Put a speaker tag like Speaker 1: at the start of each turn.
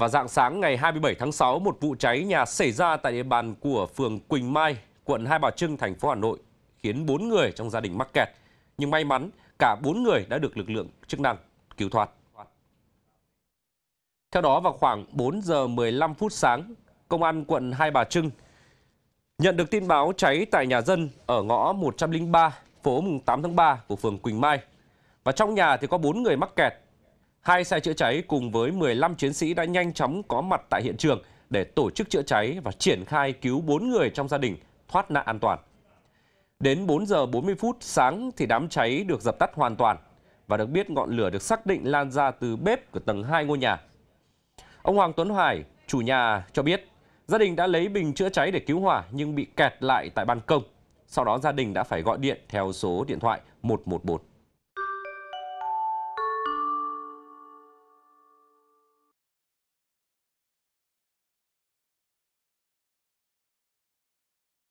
Speaker 1: Và dạng sáng ngày 27 tháng 6, một vụ cháy nhà xảy ra tại địa bàn của phường Quỳnh Mai, quận Hai Bà Trưng, thành phố Hà Nội, khiến 4 người trong gia đình mắc kẹt. Nhưng may mắn, cả 4 người đã được lực lượng chức năng cứu thoát. Theo đó, vào khoảng 4 giờ 15 phút sáng, Công an quận Hai Bà Trưng nhận được tin báo cháy tại nhà dân ở ngõ 103, phố 8 tháng 3 của phường Quỳnh Mai. Và trong nhà thì có 4 người mắc kẹt, Hai xe chữa cháy cùng với 15 chiến sĩ đã nhanh chóng có mặt tại hiện trường để tổ chức chữa cháy và triển khai cứu 4 người trong gia đình thoát nạn an toàn. Đến 4 giờ 40 phút sáng thì đám cháy được dập tắt hoàn toàn và được biết ngọn lửa được xác định lan ra từ bếp của tầng 2 ngôi nhà. Ông Hoàng Tuấn Hải, chủ nhà cho biết gia đình đã lấy bình chữa cháy để cứu hỏa nhưng bị kẹt lại tại ban công. Sau đó gia đình đã phải gọi điện theo số điện thoại 114.